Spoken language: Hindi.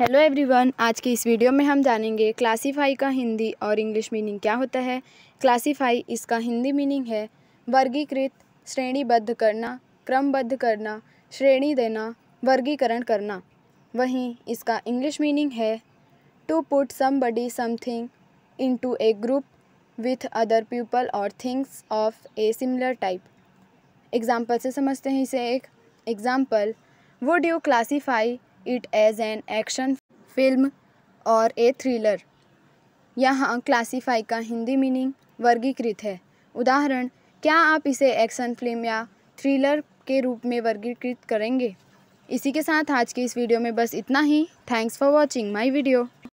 हेलो एवरीवन आज की इस वीडियो में हम जानेंगे क्लासीफाई का हिंदी और इंग्लिश मीनिंग क्या होता है क्लासीफाई इसका हिंदी मीनिंग है वर्गीकृत श्रेणीबद्ध करना क्रमबद्ध करना श्रेणी देना वर्गीकरण करना वहीं इसका इंग्लिश मीनिंग है to put somebody something into a group with other people और things of a similar type example से समझते हैं इसे एक example would you classify it as an action film और ए थ्रिलर यहाँ क्लासीफाई का हिंदी मीनिंग वर्गीकृत है उदाहरण क्या आप इसे एक्शन फिल्म या थ्रिलर के रूप में वर्गीकृत करेंगे इसी के साथ आज की इस वीडियो में बस इतना ही thanks for watching my video